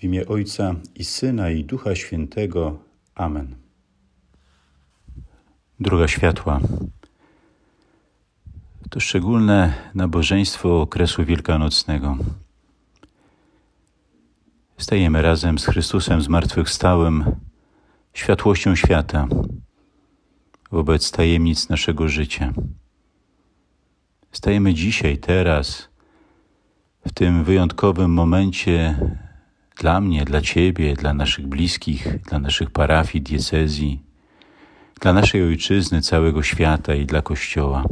W imię Ojca i Syna i Ducha Świętego. Amen. Droga światła. To szczególne nabożeństwo okresu wielkanocnego. Stajemy razem z Chrystusem zmartwychwstałym, światłością świata, wobec tajemnic naszego życia. Stajemy dzisiaj, teraz, w tym wyjątkowym momencie dla mnie, dla Ciebie, dla naszych bliskich, dla naszych parafii, diecezji, dla naszej ojczyzny, całego świata i dla Kościoła.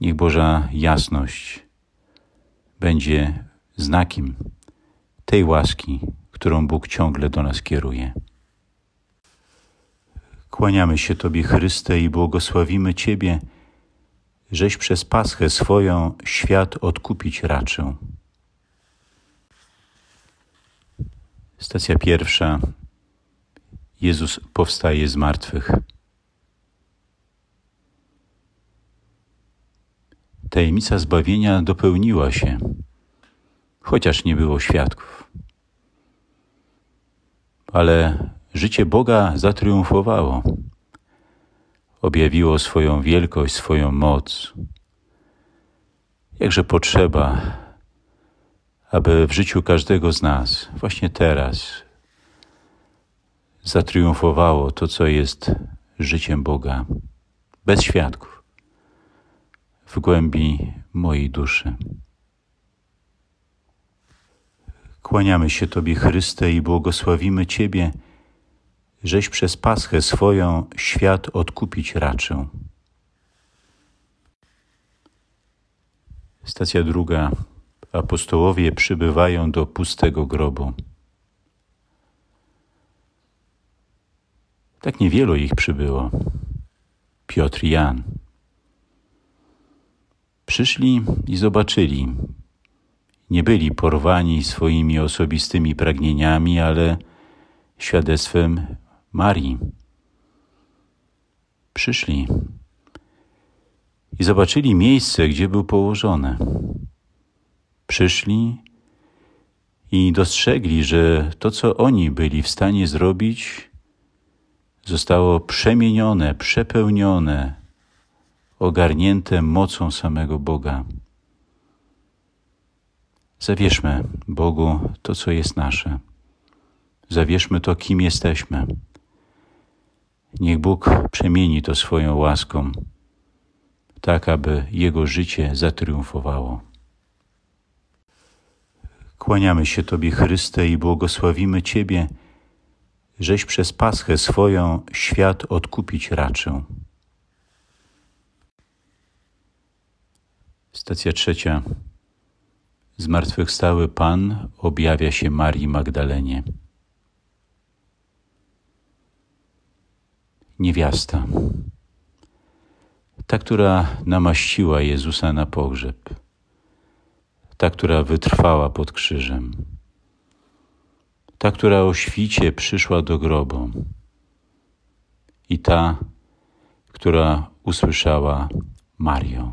Niech Boża jasność będzie znakiem tej łaski, którą Bóg ciągle do nas kieruje. Kłaniamy się Tobie, Chryste, i błogosławimy Ciebie, żeś przez Paschę swoją świat odkupić raczył. Stacja pierwsza. Jezus powstaje z martwych. Tajemnica zbawienia dopełniła się, chociaż nie było świadków. Ale życie Boga zatriumfowało. Objawiło swoją wielkość, swoją moc. Jakże potrzeba aby w życiu każdego z nas, właśnie teraz, zatriumfowało to, co jest życiem Boga, bez świadków, w głębi mojej duszy. Kłaniamy się Tobie, Chryste, i błogosławimy Ciebie, żeś przez Paschę swoją świat odkupić raczył. Stacja druga apostołowie przybywają do pustego grobu. Tak niewielu ich przybyło. Piotr i Jan. Przyszli i zobaczyli. Nie byli porwani swoimi osobistymi pragnieniami, ale świadectwem Marii. Przyszli i zobaczyli miejsce, gdzie był położone przyszli i dostrzegli, że to, co oni byli w stanie zrobić, zostało przemienione, przepełnione, ogarnięte mocą samego Boga. Zawierzmy Bogu to, co jest nasze. Zawierzmy to, kim jesteśmy. Niech Bóg przemieni to swoją łaską, tak aby Jego życie zatriumfowało. Kłaniamy się Tobie, Chryste, i błogosławimy Ciebie, żeś przez Paschę swoją świat odkupić raczył. Stacja trzecia. Zmartwychwstały Pan objawia się Marii Magdalenie. Niewiasta, ta, która namaściła Jezusa na pogrzeb ta, która wytrwała pod krzyżem, ta, która o świcie przyszła do grobu i ta, która usłyszała Mario.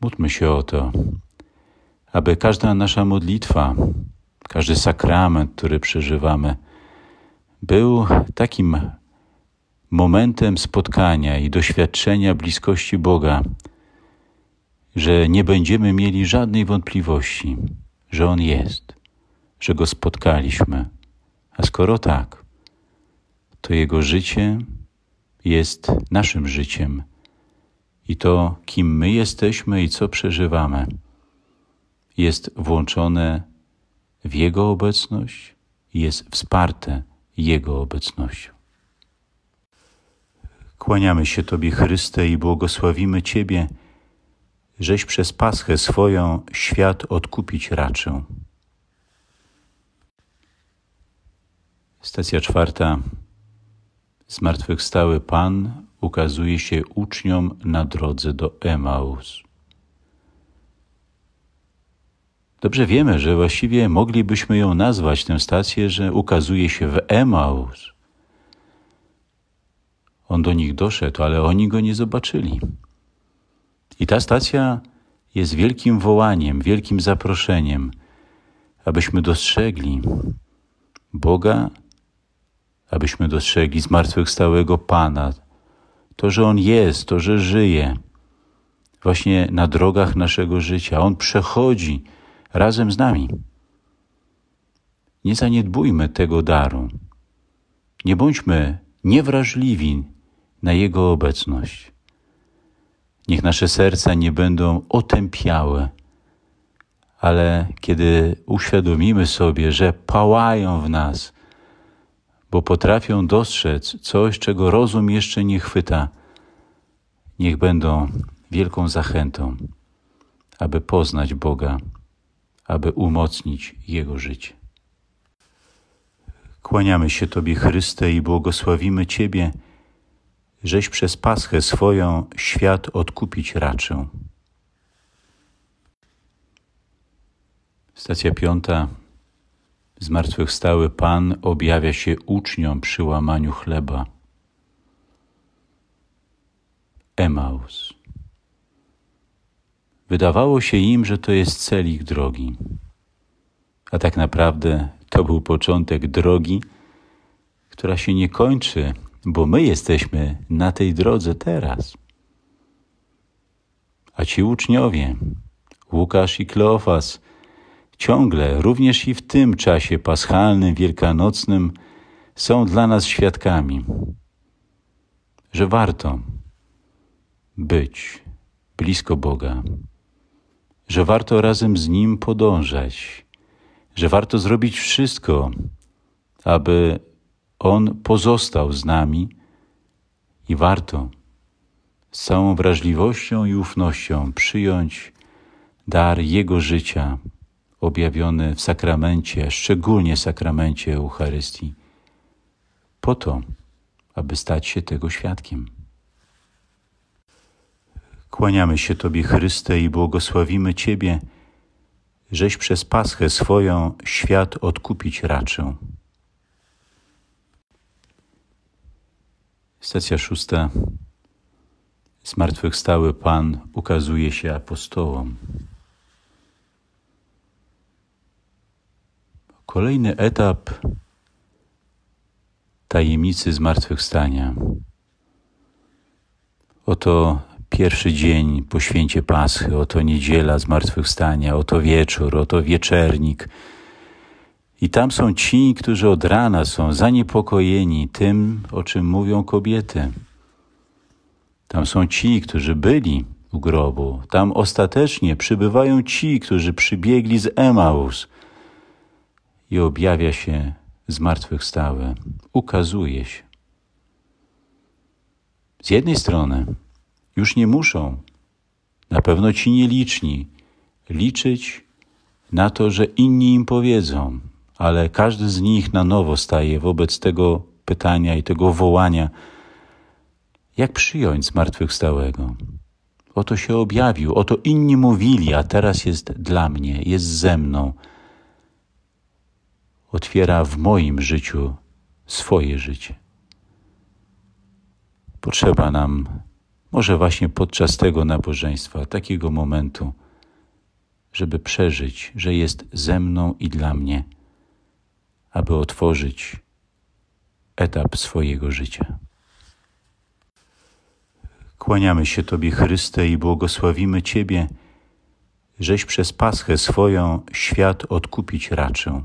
Módlmy się o to, aby każda nasza modlitwa, każdy sakrament, który przeżywamy, był takim momentem spotkania i doświadczenia bliskości Boga że nie będziemy mieli żadnej wątpliwości, że On jest, że Go spotkaliśmy. A skoro tak, to Jego życie jest naszym życiem i to, kim my jesteśmy i co przeżywamy, jest włączone w Jego obecność i jest wsparte Jego obecnością. Kłaniamy się Tobie, Chryste, i błogosławimy Ciebie żeś przez Paschę swoją świat odkupić raczył. Stacja czwarta. Zmartwychwstały Pan ukazuje się uczniom na drodze do Emaus. Dobrze wiemy, że właściwie moglibyśmy ją nazwać, tę stację, że ukazuje się w Emaus. On do nich doszedł, ale oni go nie zobaczyli. I ta stacja jest wielkim wołaniem, wielkim zaproszeniem, abyśmy dostrzegli Boga, abyśmy dostrzegli zmartwychwstałego Pana, to, że On jest, to, że żyje, właśnie na drogach naszego życia. On przechodzi razem z nami. Nie zaniedbujmy tego daru. Nie bądźmy niewrażliwi na Jego obecność. Niech nasze serca nie będą otępiałe, ale kiedy uświadomimy sobie, że pałają w nas, bo potrafią dostrzec coś, czego rozum jeszcze nie chwyta, niech będą wielką zachętą, aby poznać Boga, aby umocnić Jego życie. Kłaniamy się Tobie, Chryste, i błogosławimy Ciebie żeś przez Paschę swoją świat odkupić raczył. Stacja piąta. Zmartwychwstały Pan objawia się uczniom przy łamaniu chleba. Emaus. Wydawało się im, że to jest cel ich drogi, a tak naprawdę to był początek drogi, która się nie kończy bo my jesteśmy na tej drodze teraz. A ci uczniowie, Łukasz i Kleofas, ciągle, również i w tym czasie paschalnym, wielkanocnym, są dla nas świadkami, że warto być blisko Boga, że warto razem z Nim podążać, że warto zrobić wszystko, aby on pozostał z nami i warto z całą wrażliwością i ufnością przyjąć dar Jego życia objawiony w sakramencie, szczególnie sakramencie Eucharystii, po to, aby stać się tego świadkiem. Kłaniamy się Tobie, Chryste, i błogosławimy Ciebie, żeś przez Paschę swoją świat odkupić raczył. Stacja szósta. Zmartwychwstały Pan ukazuje się apostołom. Kolejny etap tajemnicy zmartwychwstania. Oto pierwszy dzień po święcie Paschy, oto niedziela zmartwychwstania, oto wieczór, oto wieczernik – i tam są ci, którzy od rana są zaniepokojeni tym, o czym mówią kobiety. Tam są ci, którzy byli u grobu. Tam ostatecznie przybywają ci, którzy przybiegli z Emaus i objawia się zmartwychwstałe, ukazuje się. Z jednej strony już nie muszą, na pewno ci nieliczni, liczyć na to, że inni im powiedzą, ale każdy z nich na nowo staje wobec tego pytania i tego wołania, jak przyjąć zmartwychwstałego? Oto się objawił, oto inni mówili, a teraz jest dla mnie, jest ze mną. Otwiera w moim życiu swoje życie. Potrzeba nam, może właśnie podczas tego nabożeństwa, takiego momentu, żeby przeżyć, że jest ze mną i dla mnie aby otworzyć etap swojego życia. Kłaniamy się Tobie, Chryste, i błogosławimy Ciebie, żeś przez Paschę swoją świat odkupić raczył.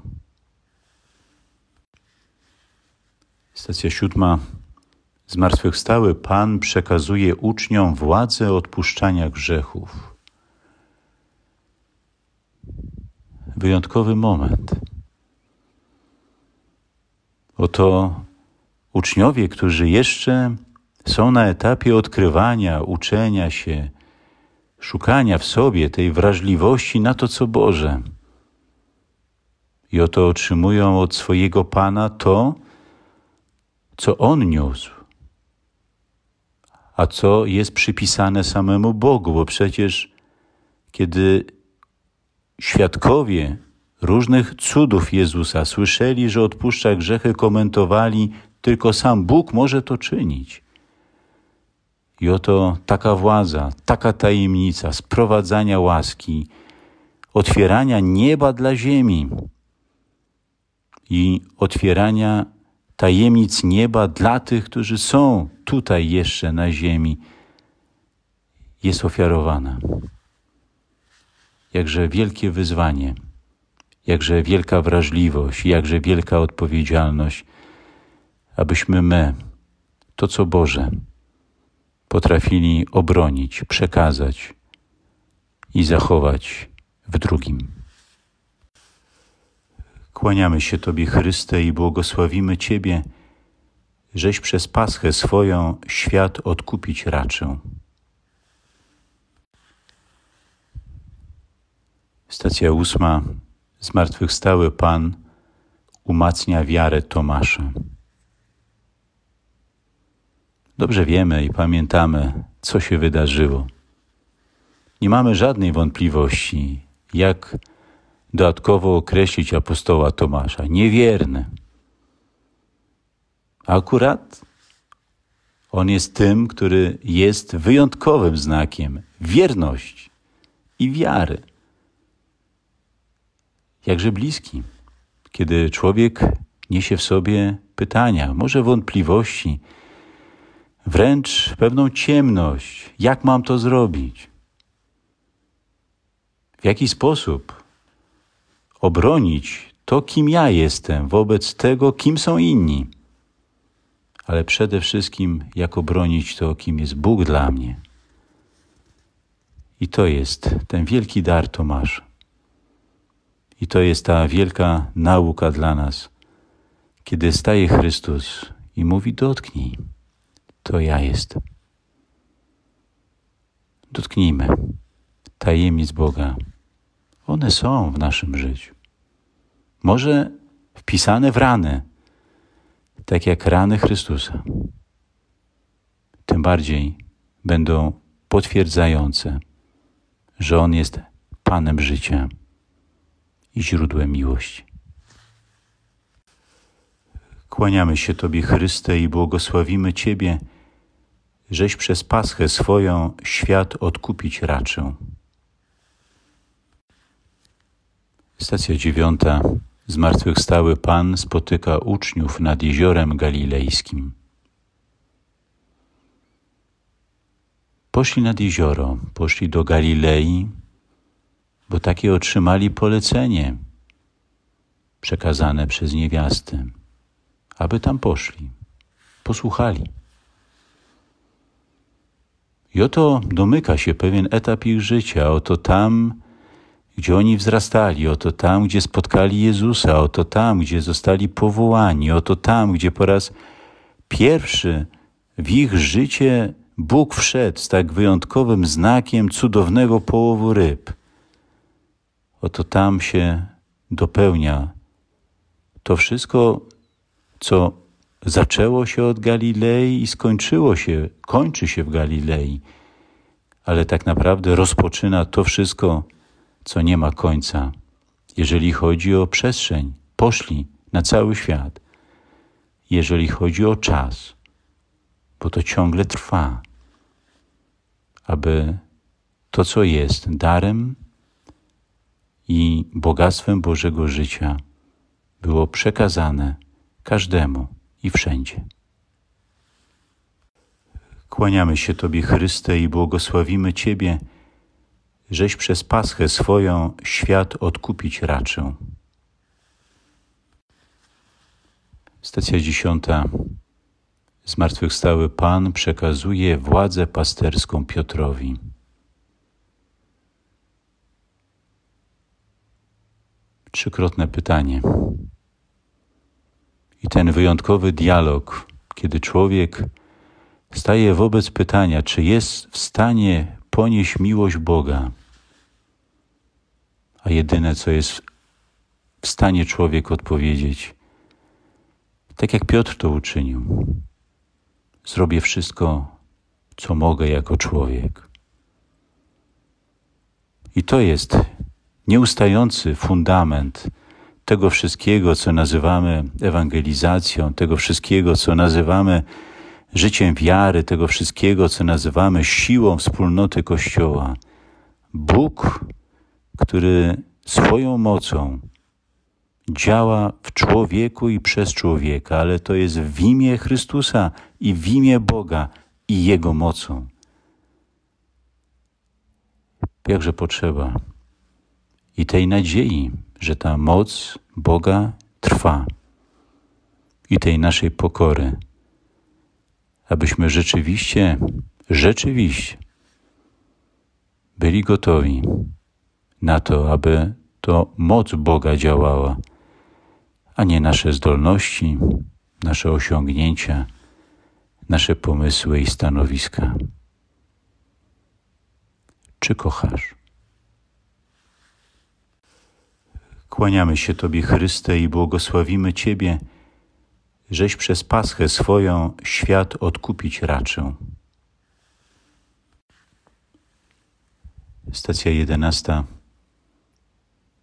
Stacja siódma. Zmartwychwstały Pan przekazuje uczniom władzę odpuszczania grzechów. Wyjątkowy moment Oto uczniowie, którzy jeszcze są na etapie odkrywania, uczenia się, szukania w sobie tej wrażliwości na to, co Boże. I oto otrzymują od swojego Pana to, co On niósł, a co jest przypisane samemu Bogu, bo przecież kiedy świadkowie różnych cudów Jezusa, słyszeli, że odpuszcza grzechy, komentowali, tylko sam Bóg może to czynić. I oto taka władza, taka tajemnica sprowadzania łaski, otwierania nieba dla ziemi i otwierania tajemnic nieba dla tych, którzy są tutaj jeszcze na ziemi, jest ofiarowana. Jakże wielkie wyzwanie jakże wielka wrażliwość, jakże wielka odpowiedzialność, abyśmy my, to co Boże, potrafili obronić, przekazać i zachować w drugim. Kłaniamy się Tobie, Chryste, i błogosławimy Ciebie, żeś przez Paschę swoją świat odkupić raczył. Stacja ósma zmartwychwstały Pan umacnia wiarę Tomasza. Dobrze wiemy i pamiętamy, co się wydarzyło. Nie mamy żadnej wątpliwości, jak dodatkowo określić apostoła Tomasza niewierny. akurat on jest tym, który jest wyjątkowym znakiem wierności i wiary jakże bliski, kiedy człowiek niesie w sobie pytania, może wątpliwości, wręcz pewną ciemność, jak mam to zrobić, w jaki sposób obronić to, kim ja jestem wobec tego, kim są inni, ale przede wszystkim, jak obronić to, kim jest Bóg dla mnie. I to jest ten wielki dar Tomasza. I to jest ta wielka nauka dla nas. Kiedy staje Chrystus i mówi: Dotknij, to ja jest. Dotknijmy tajemnic Boga. One są w naszym życiu. Może wpisane w rany, tak jak rany Chrystusa. Tym bardziej będą potwierdzające, że On jest Panem życia i źródłem miłości. Kłaniamy się Tobie, Chryste, i błogosławimy Ciebie, żeś przez Paschę swoją świat odkupić raczył. Stacja dziewiąta. Zmartwychwstały Pan spotyka uczniów nad jeziorem galilejskim. Poszli nad jezioro, poszli do Galilei, bo takie otrzymali polecenie przekazane przez niewiastę, aby tam poszli, posłuchali. I oto domyka się pewien etap ich życia, oto tam, gdzie oni wzrastali, oto tam, gdzie spotkali Jezusa, oto tam, gdzie zostali powołani, oto tam, gdzie po raz pierwszy w ich życie Bóg wszedł z tak wyjątkowym znakiem cudownego połowu ryb. Oto tam się dopełnia to wszystko, co zaczęło się od Galilei i skończyło się, kończy się w Galilei, ale tak naprawdę rozpoczyna to wszystko, co nie ma końca. Jeżeli chodzi o przestrzeń, poszli na cały świat. Jeżeli chodzi o czas, bo to ciągle trwa, aby to, co jest darem, i bogactwem Bożego życia było przekazane każdemu i wszędzie. Kłaniamy się Tobie, Chryste, i błogosławimy Ciebie, żeś przez Paschę swoją świat odkupić raczył. Stacja dziesiąta. Zmartwychwstały Pan przekazuje władzę pasterską Piotrowi. trzykrotne pytanie. I ten wyjątkowy dialog, kiedy człowiek staje wobec pytania, czy jest w stanie ponieść miłość Boga, a jedyne, co jest w stanie człowiek odpowiedzieć, tak jak Piotr to uczynił, zrobię wszystko, co mogę jako człowiek. I to jest Nieustający fundament tego wszystkiego, co nazywamy ewangelizacją, tego wszystkiego, co nazywamy życiem wiary, tego wszystkiego, co nazywamy siłą wspólnoty Kościoła. Bóg, który swoją mocą działa w człowieku i przez człowieka, ale to jest w imię Chrystusa i w imię Boga i Jego mocą. Jakże potrzeba i tej nadziei, że ta moc Boga trwa i tej naszej pokory, abyśmy rzeczywiście, rzeczywiście byli gotowi na to, aby to moc Boga działała, a nie nasze zdolności, nasze osiągnięcia, nasze pomysły i stanowiska. Czy kochasz? Kłaniamy się Tobie, Chryste, i błogosławimy Ciebie, żeś przez Paschę swoją świat odkupić raczył. Stacja jedenasta.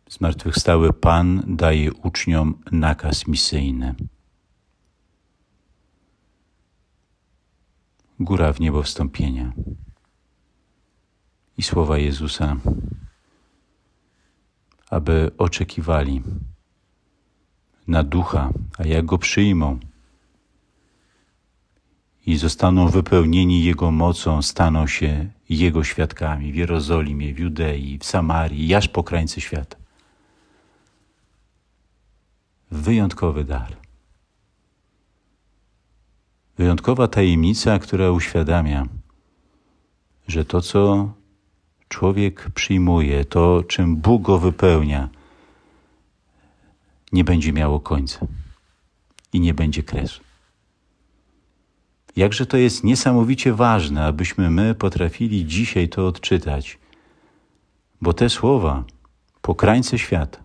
Zmartwychwstały Pan daje uczniom nakaz misyjny. Góra w niebo wstąpienia. I słowa Jezusa aby oczekiwali na ducha, a jak go przyjmą i zostaną wypełnieni Jego mocą, staną się Jego świadkami w Jerozolimie, w Judei, w Samarii, aż po krańce świata. Wyjątkowy dar. Wyjątkowa tajemnica, która uświadamia, że to, co człowiek przyjmuje, to czym Bóg go wypełnia, nie będzie miało końca i nie będzie kresu. Jakże to jest niesamowicie ważne, abyśmy my potrafili dzisiaj to odczytać, bo te słowa po krańce świata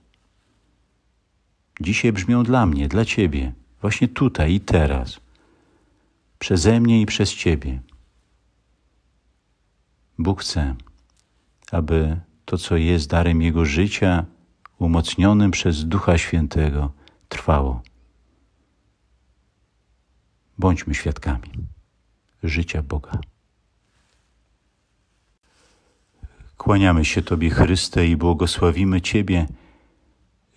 dzisiaj brzmią dla mnie, dla Ciebie, właśnie tutaj i teraz, przeze mnie i przez Ciebie. Bóg chce, aby to, co jest darem Jego życia, umocnionym przez Ducha Świętego, trwało. Bądźmy świadkami życia Boga. Kłaniamy się Tobie, Chryste, i błogosławimy Ciebie,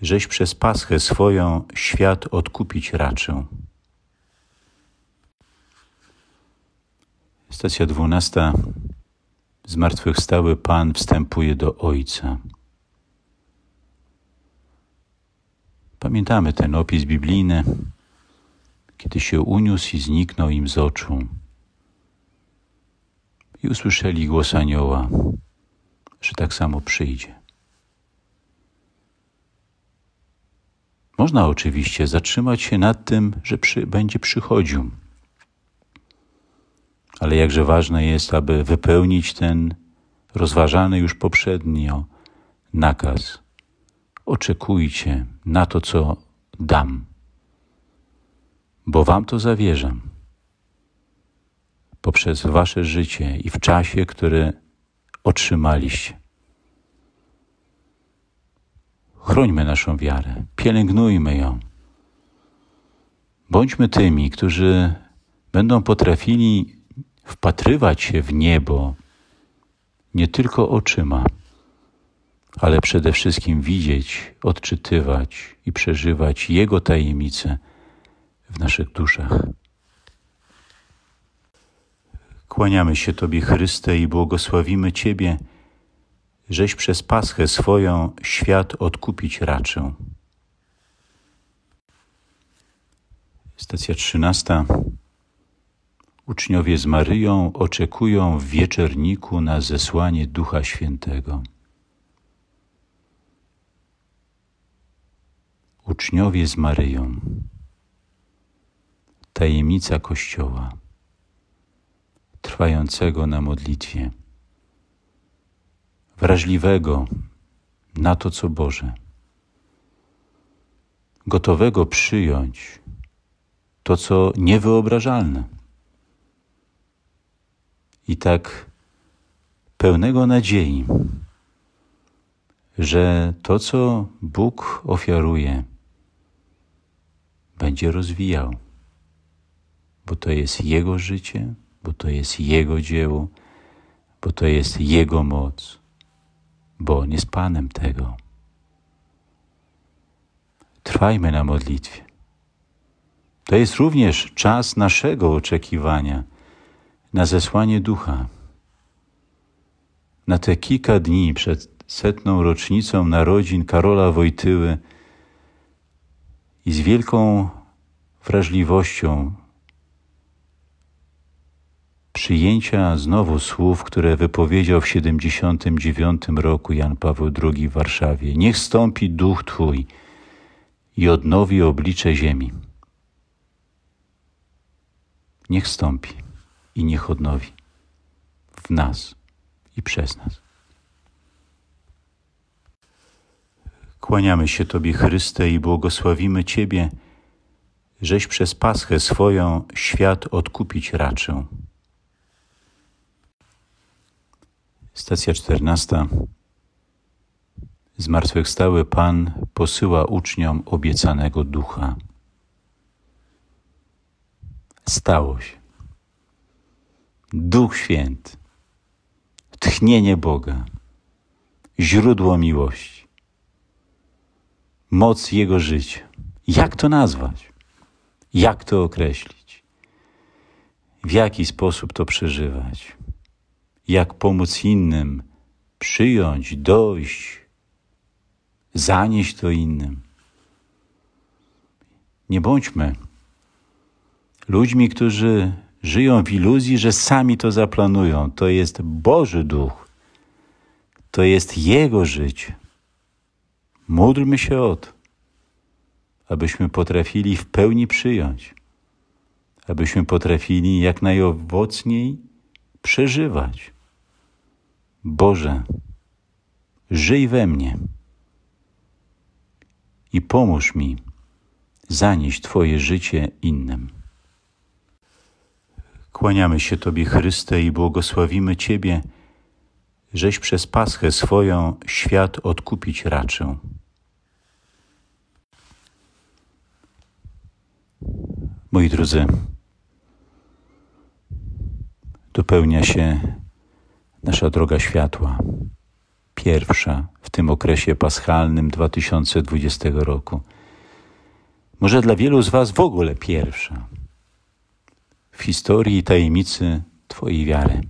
żeś przez Paschę swoją świat odkupić raczył. Stacja dwunasta zmartwychwstały Pan wstępuje do Ojca. Pamiętamy ten opis biblijny, kiedy się uniósł i zniknął im z oczu. I usłyszeli głos anioła, że tak samo przyjdzie. Można oczywiście zatrzymać się nad tym, że przy, będzie przychodził ale jakże ważne jest, aby wypełnić ten rozważany już poprzednio nakaz. Oczekujcie na to, co dam, bo wam to zawierzam. Poprzez wasze życie i w czasie, który otrzymaliście. Chrońmy naszą wiarę, pielęgnujmy ją. Bądźmy tymi, którzy będą potrafili wpatrywać się w niebo nie tylko oczyma, ale przede wszystkim widzieć, odczytywać i przeżywać Jego tajemnice w naszych duszach. Kłaniamy się Tobie, Chryste, i błogosławimy Ciebie, żeś przez Paschę swoją świat odkupić raczył. Stacja trzynasta. Uczniowie z Maryją oczekują w wieczerniku na zesłanie Ducha Świętego. Uczniowie z Maryją. Tajemnica Kościoła, trwającego na modlitwie, wrażliwego na to, co Boże, gotowego przyjąć to, co niewyobrażalne i tak pełnego nadziei, że to, co Bóg ofiaruje, będzie rozwijał, bo to jest Jego życie, bo to jest Jego dzieło, bo to jest Jego moc, bo On jest Panem tego. Trwajmy na modlitwie. To jest również czas naszego oczekiwania na zesłanie ducha. Na te kilka dni przed setną rocznicą narodzin Karola Wojtyły i z wielką wrażliwością przyjęcia znowu słów, które wypowiedział w 79 roku Jan Paweł II w Warszawie. Niech stąpi duch Twój i odnowi oblicze ziemi. Niech stąpi i niech odnowi w nas i przez nas. Kłaniamy się Tobie, Chryste, i błogosławimy Ciebie, żeś przez Paschę swoją świat odkupić raczył. Stacja czternasta. Zmartwychwstały Pan posyła uczniom obiecanego ducha. Stało się. Duch Święty, tchnienie Boga, źródło miłości, moc Jego życia. Jak to nazwać? Jak to określić? W jaki sposób to przeżywać? Jak pomóc innym przyjąć, dojść, zanieść to innym? Nie bądźmy ludźmi, którzy żyją w iluzji, że sami to zaplanują. To jest Boży Duch. To jest Jego życie. Módlmy się o to, abyśmy potrafili w pełni przyjąć, abyśmy potrafili jak najowocniej przeżywać. Boże, żyj we mnie i pomóż mi zanieść Twoje życie innym. Kłaniamy się Tobie, Chryste, i błogosławimy Ciebie, żeś przez Paschę swoją świat odkupić raczył. Moi drodzy, dopełnia się nasza droga światła, pierwsza w tym okresie paschalnym 2020 roku. Może dla wielu z Was w ogóle pierwsza w historii tajemnicy Twojej wiary.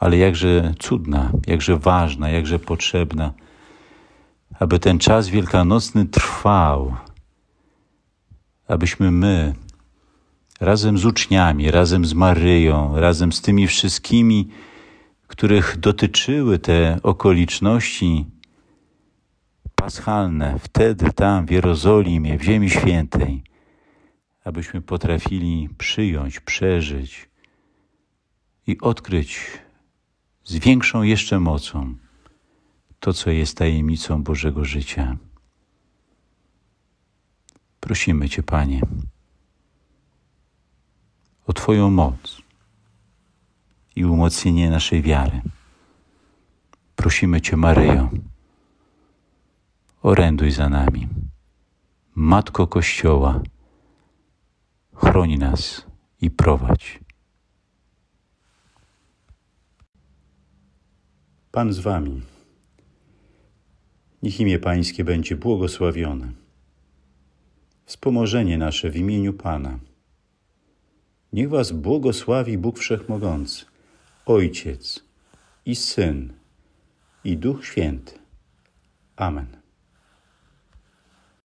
Ale jakże cudna, jakże ważna, jakże potrzebna, aby ten czas wielkanocny trwał, abyśmy my, razem z uczniami, razem z Maryją, razem z tymi wszystkimi, których dotyczyły te okoliczności paschalne, wtedy tam w Jerozolimie, w Ziemi Świętej, abyśmy potrafili przyjąć, przeżyć i odkryć z większą jeszcze mocą to, co jest tajemnicą Bożego życia. Prosimy Cię, Panie, o Twoją moc i umocnienie naszej wiary. Prosimy Cię, Maryjo, oręduj za nami. Matko Kościoła, chroni nas i prowadź. Pan z wami. Niech imię Pańskie będzie błogosławione. Wspomożenie nasze w imieniu Pana. Niech Was błogosławi Bóg Wszechmogący, Ojciec i Syn i Duch Święty. Amen.